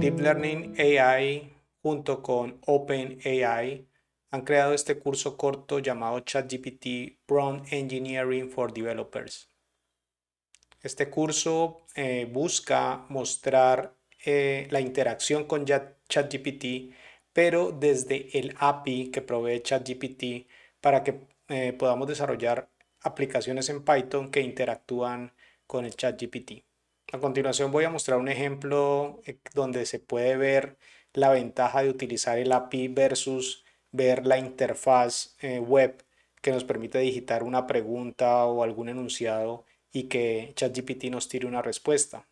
Deep Learning AI junto con OpenAI han creado este curso corto llamado ChatGPT Prompt Engineering for Developers. Este curso eh, busca mostrar eh, la interacción con ChatGPT, pero desde el API que provee ChatGPT para que eh, podamos desarrollar aplicaciones en Python que interactúan con el ChatGPT. A continuación voy a mostrar un ejemplo eh, donde se puede ver la ventaja de utilizar el API versus ver la interfaz eh, web que nos permite digitar una pregunta o algún enunciado y que ChatGPT nos tire una respuesta.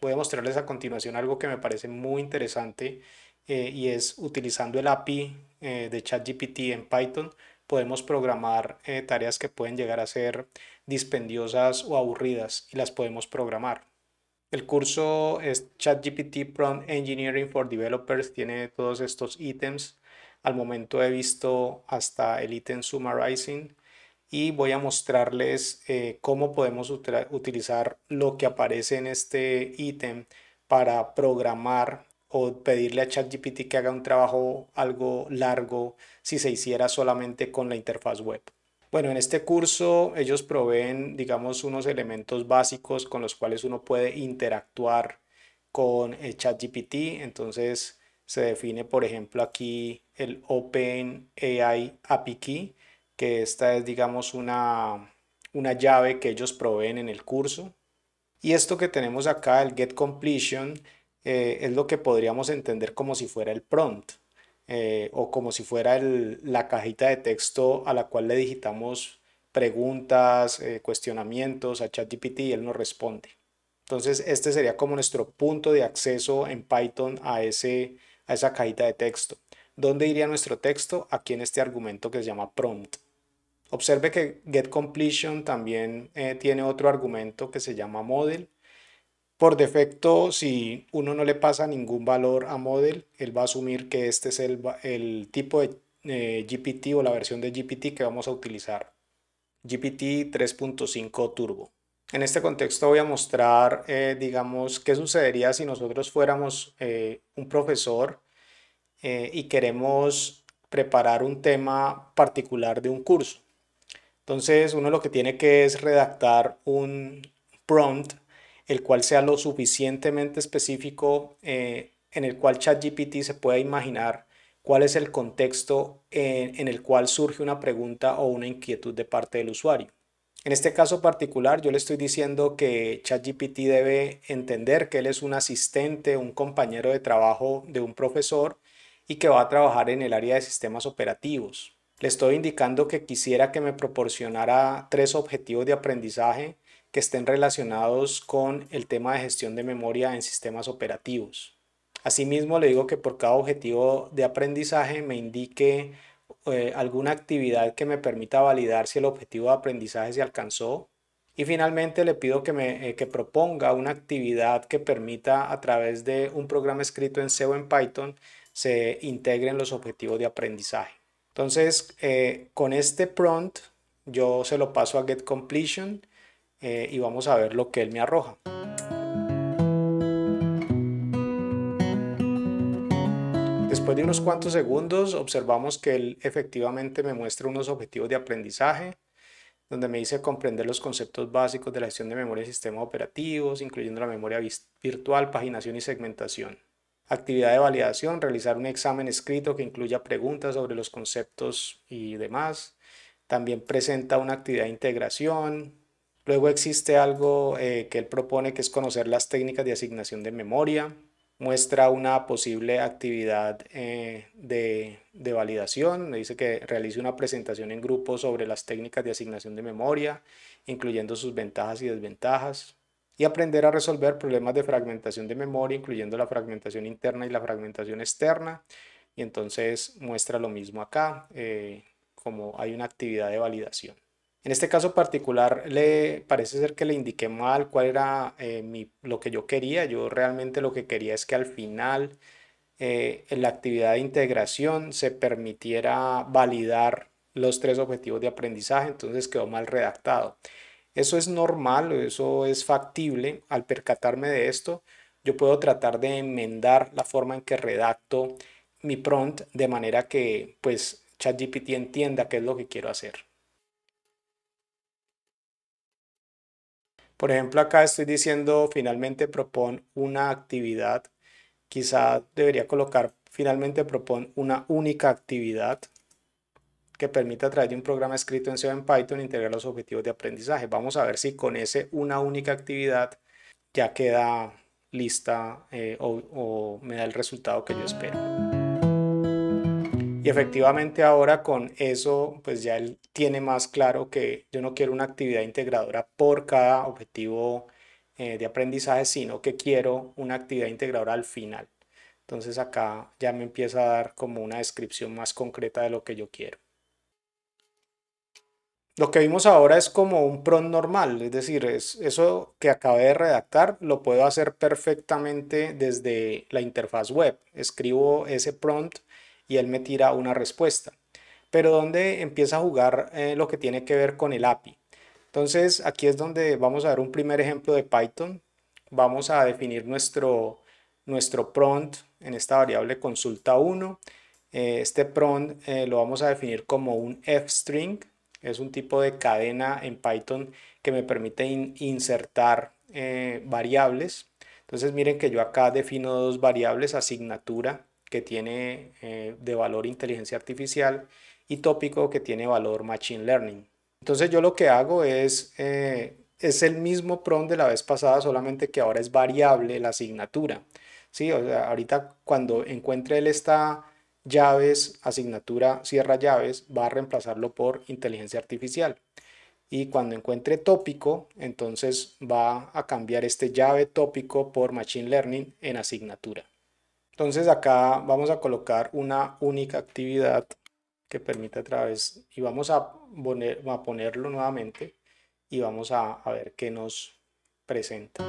Voy a mostrarles a continuación algo que me parece muy interesante eh, y es utilizando el API de ChatGPT en Python podemos programar tareas que pueden llegar a ser dispendiosas o aburridas y las podemos programar. El curso es ChatGPT Prompt Engineering for Developers. Tiene todos estos ítems. Al momento he visto hasta el ítem Summarizing y voy a mostrarles eh, cómo podemos utilizar lo que aparece en este ítem para programar o pedirle a ChatGPT que haga un trabajo algo largo si se hiciera solamente con la interfaz web. Bueno, en este curso ellos proveen, digamos, unos elementos básicos con los cuales uno puede interactuar con el ChatGPT. Entonces se define, por ejemplo, aquí el OpenAI API Key, que esta es, digamos, una, llave que ellos proveen en el curso. Y esto que tenemos acá, el get completion, eh, es lo que podríamos entender como si fuera el prompt. Eh, o como si fuera la cajita de texto a la cual le digitamos preguntas, eh, cuestionamientos a ChatGPT y él nos responde. Entonces, este sería como nuestro punto de acceso en Python a, esa cajita de texto. ¿Dónde iría nuestro texto? Aquí en este argumento que se llama prompt. Observe que getCompletion también eh, tiene otro argumento que se llama model por defecto, si uno no le pasa ningún valor a model, él va a asumir que este es el, tipo de eh, GPT o la versión de GPT que vamos a utilizar. GPT 3.5 Turbo. En este contexto voy a mostrar, eh, digamos, qué sucedería si nosotros fuéramos eh, un profesor y queremos preparar un tema particular de un curso. Entonces uno lo que tiene que es redactar un prompt el cual sea lo suficientemente específico eh, en el cual ChatGPT se pueda imaginar cuál es el contexto en, eh, en el cual surge una pregunta o una inquietud de parte del usuario. En este caso particular, yo le estoy diciendo que ChatGPT debe entender que él es un asistente, un compañero de trabajo de un profesor y que va a trabajar en el área de sistemas operativos. Le estoy indicando que quisiera que me proporcionara tres objetivos de aprendizaje que estén relacionados con el tema de gestión de memoria en sistemas operativos. Asimismo, le digo que por cada objetivo de aprendizaje me indique eh, alguna actividad que me permita validar si el objetivo de aprendizaje se alcanzó. Y finalmente le pido que, me, eh, proponga una actividad que permita a través de un programa escrito en C o en Python se integren los objetivos de aprendizaje. Entonces, eh, con este prompt yo se lo paso a Get Completion eh, y vamos a ver lo que él me arroja. Después de unos cuantos segundos observamos que él efectivamente me muestra unos objetivos de aprendizaje, donde me dice comprender los conceptos básicos de la gestión de memoria y sistemas operativos, incluyendo la memoria virtual, paginación y segmentación. Actividad de validación, realizar un examen escrito que incluya preguntas sobre los conceptos y demás. También presenta una actividad de integración, Luego existe algo eh, que él propone que es conocer las técnicas de asignación de memoria, muestra una posible actividad eh, de, de, validación, Me dice que realice una presentación en grupo sobre las técnicas de asignación de memoria, incluyendo sus ventajas y desventajas, y aprender a resolver problemas de fragmentación de memoria, incluyendo la fragmentación interna y la fragmentación externa, y entonces muestra lo mismo acá, eh, como hay una actividad de validación. En este caso particular, le parece ser que le indiqué mal cuál era eh, lo que yo quería. Yo realmente lo que quería es que al final eh, en la actividad de integración se permitiera validar los tres objetivos de aprendizaje, entonces quedó mal redactado. Eso es normal, eso es factible. Al percatarme de esto, yo puedo tratar de enmendar la forma en que redacto mi prompt de manera que pues ChatGPT entienda qué es lo que quiero hacer. Por ejemplo, acá estoy diciendo finalmente propon una actividad. Quizá debería colocar finalmente propon una única actividad que permita a través de un programa escrito en C en Python integrar los objetivos de aprendizaje. Vamos a ver si con ese una única actividad ya queda lista eh, o me da el resultado que yo espero. Y efectivamente ahora con eso, pues ya él tiene más claro que yo no quiero una actividad integradora por cada objetivo eh, de aprendizaje, sino que quiero una actividad integradora al final. Entonces acá ya me empieza a dar como una descripción más concreta de lo que yo quiero. Lo que vimos ahora es como un prompt normal, es decir, es eso que acabé de redactar lo puedo hacer perfectamente desde la interfaz web. Escribo ese prompt y él me tira una respuesta. Pero donde empieza a jugar eh, lo que tiene que ver con el API. Entonces aquí es donde vamos a ver un primer ejemplo de Python. Vamos a definir nuestro, nuestro prompt en esta variable consulta 1. Eh, este prompt eh, lo vamos a definir como un f-string Es un tipo de cadena en Python que me permite insertar variables. Entonces miren que yo acá defino dos variables, asignatura que tiene eh, de valor inteligencia artificial y tópico que tiene valor machine learning. Entonces yo lo que hago es, eh, es el mismo prompt de la vez pasada, solamente que ahora es variable la asignatura. ¿sí? ahorita cuando encuentre él esta llaves, asignatura, cierra llaves, va a reemplazarlo por inteligencia artificial. Y cuando encuentre tópico, entonces va a cambiar este llave tópico por machine learning en asignatura. Entonces acá vamos a colocar una única actividad que permite a través y vamos a, poner, a ponerlo nuevamente y vamos a, ver qué nos presenta.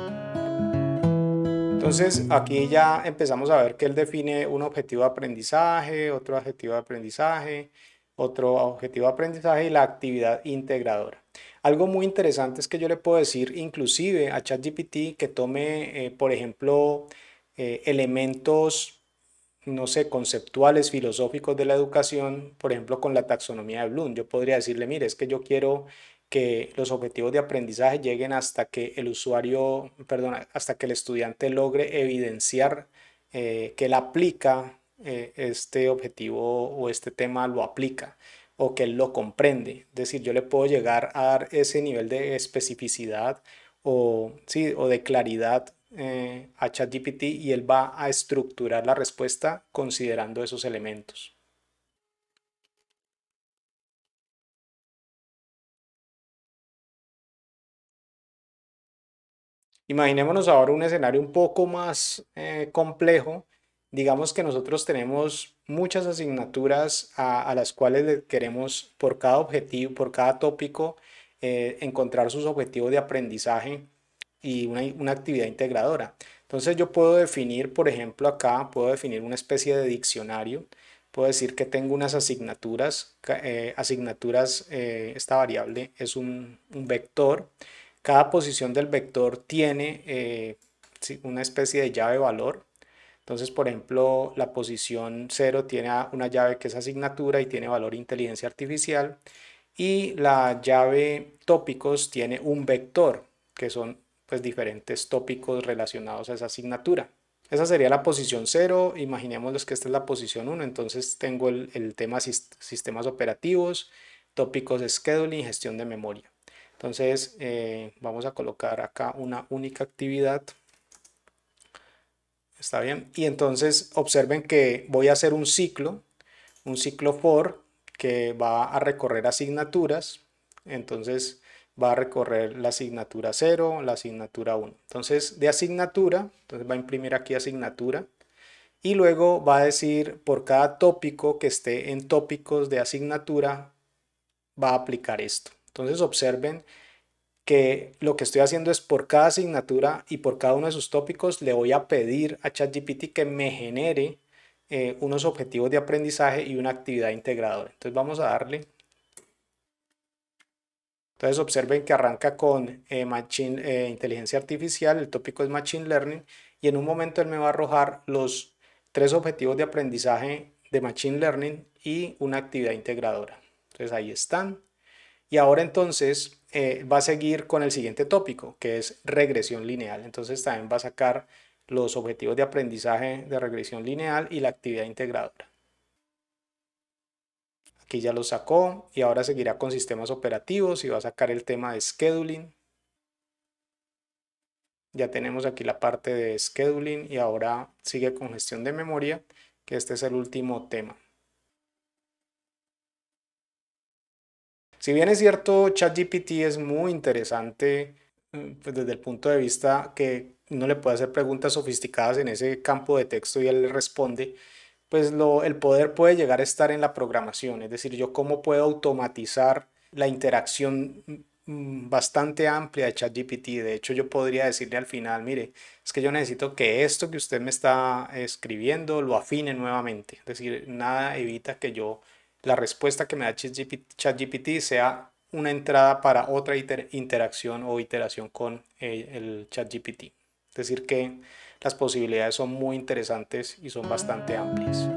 Entonces aquí ya empezamos a ver que él define un objetivo de aprendizaje, otro objetivo de aprendizaje, otro objetivo de aprendizaje y la actividad integradora. Algo muy interesante es que yo le puedo decir inclusive a ChatGPT que tome, eh, por ejemplo, eh, elementos, no sé, conceptuales, filosóficos de la educación, por ejemplo, con la taxonomía de Bloom. Yo podría decirle, mire, es que yo quiero que los objetivos de aprendizaje lleguen hasta que el usuario, perdón, hasta que el estudiante logre evidenciar eh, que él aplica eh, este objetivo o este tema, lo aplica o que él lo comprende. Es decir, yo le puedo llegar a dar ese nivel de especificidad o, sí, o de claridad eh, a ChatGPT y él va a estructurar la respuesta considerando esos elementos. Imaginémonos ahora un escenario un poco más eh, complejo. Digamos que nosotros tenemos muchas asignaturas a, las cuales queremos por cada objetivo, por cada tópico, eh, encontrar sus objetivos de aprendizaje y una, actividad integradora. Entonces yo puedo definir, por ejemplo, acá puedo definir una especie de diccionario. Puedo decir que tengo unas asignaturas. Eh, asignaturas, eh, esta variable es un, vector. Cada posición del vector tiene eh, una especie de llave valor. Entonces, por ejemplo, la posición 0 tiene una llave que es asignatura y tiene valor inteligencia artificial. Y la llave tópicos tiene un vector, que son pues diferentes tópicos relacionados a esa asignatura. Esa sería la posición 0, imaginemos que esta es la posición 1, entonces tengo el, tema sistemas operativos, tópicos de scheduling, gestión de memoria. Entonces eh, vamos a colocar acá una única actividad. Está bien. Y entonces observen que voy a hacer un ciclo, un ciclo for que va a recorrer asignaturas. Entonces va a recorrer la asignatura 0, la asignatura 1. Entonces, de asignatura, entonces va a imprimir aquí asignatura y luego va a decir por cada tópico que esté en tópicos de asignatura, va a aplicar esto. Entonces, observen que lo que estoy haciendo es por cada asignatura y por cada uno de sus tópicos le voy a pedir a ChatGPT que me genere eh, unos objetivos de aprendizaje y una actividad integradora. Entonces vamos a darle entonces observen que arranca con eh, machine, eh, inteligencia artificial, el tópico es Machine Learning, y en un momento él me va a arrojar los tres objetivos de aprendizaje de Machine Learning y una actividad integradora. Entonces ahí están. Y ahora entonces eh, va a seguir con el siguiente tópico, que es regresión lineal. Entonces también va a sacar los objetivos de aprendizaje de regresión lineal y la actividad integradora. Aquí ya lo sacó y ahora seguirá con sistemas operativos y va a sacar el tema de scheduling. Ya tenemos aquí la parte de scheduling y ahora sigue con gestión de memoria, que este es el último tema. Si bien es cierto, ChatGPT es muy interesante mm, pues desde el punto de vista que uno le puede hacer preguntas sofisticadas en ese campo de texto y él le responde, pues el poder puede llegar a estar en la programación, es decir, yo cómo puedo automatizar la interacción mm, bastante amplia de ChatGPT. De hecho, yo podría decirle al final, mire, es que yo necesito que esto que usted me está escribiendo lo afine nuevamente. Es decir, nada evita que yo, la respuesta que me da ChatGPT sea una entrada para otra interacción o iteración con eh, el ChatGPT. Es decir, que las posibilidades son muy interesantes y son bastante amplias.